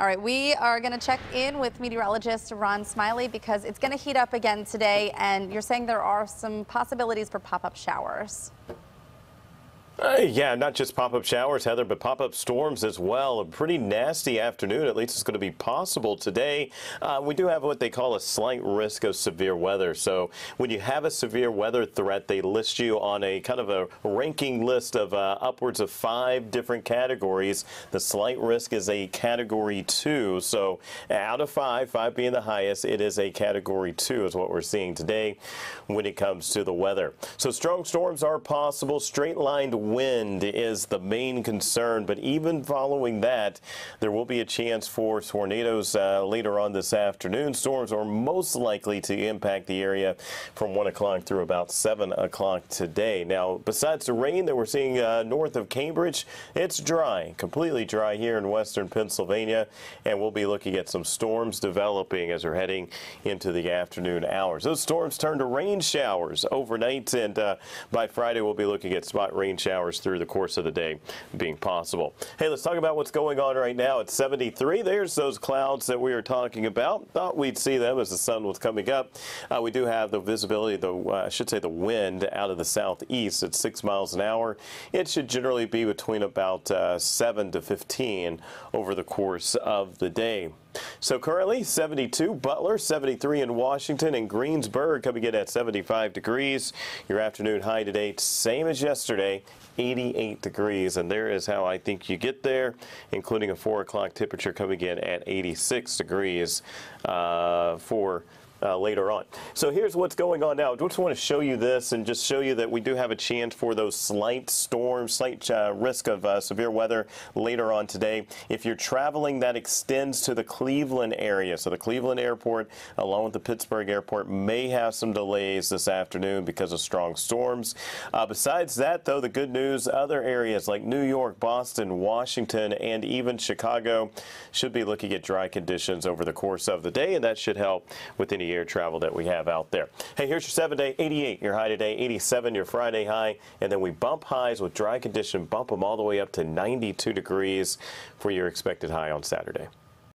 All right, we are going to check in with meteorologist Ron Smiley because it's going to heat up again today, and you're saying there are some possibilities for pop up showers. Uh, yeah, not just pop-up showers, Heather, but pop-up storms as well. A pretty nasty afternoon. At least it's going to be possible today. Uh, we do have what they call a slight risk of severe weather. So when you have a severe weather threat, they list you on a kind of a ranking list of uh, upwards of five different categories. The slight risk is a category two. So out of five, five being the highest, it is a category two is what we're seeing today when it comes to the weather. So strong storms are possible. Straight-lined wind is the main concern, but even following that, there will be a chance for tornadoes uh, later on this afternoon. Storms are most likely to impact the area from 1 o'clock through about 7 o'clock today. Now, besides the rain that we're seeing uh, north of Cambridge, it's dry, completely dry here in western Pennsylvania, and we'll be looking at some storms developing as we're heading into the afternoon hours. Those storms turn to rain showers overnight, and uh, by Friday, we'll be looking at spot rain showers through the course of the day being possible. Hey, let's talk about what's going on right now. It's 73. There's those clouds that we were talking about. Thought we'd see them as the sun was coming up. Uh, we do have the visibility, the uh, I should say the wind out of the southeast at 6 miles an hour. It should generally be between about uh, 7 to 15 over the course of the day. So currently 72, Butler 73 in Washington, and Greensburg coming in at 75 degrees. Your afternoon high today, same as yesterday, 88 degrees. And there is how I think you get there, including a 4 o'clock temperature coming in at 86 degrees uh, for uh, later on. So here's what's going on now. I just want to show you this and just show you that we do have a chance for those slight storms, slight uh, risk of uh, severe weather later on today. If you're traveling, that extends to the Cleveland area. So the Cleveland airport, along with the Pittsburgh airport, may have some delays this afternoon because of strong storms. Uh, besides that, though, the good news, other areas like New York, Boston, Washington, and even Chicago should be looking at dry conditions over the course of the day, and that should help with any air travel that we have out there. Hey, here's your seven day 88, your high today, 87, your Friday high, and then we bump highs with dry condition, bump them all the way up to 92 degrees for your expected high on Saturday.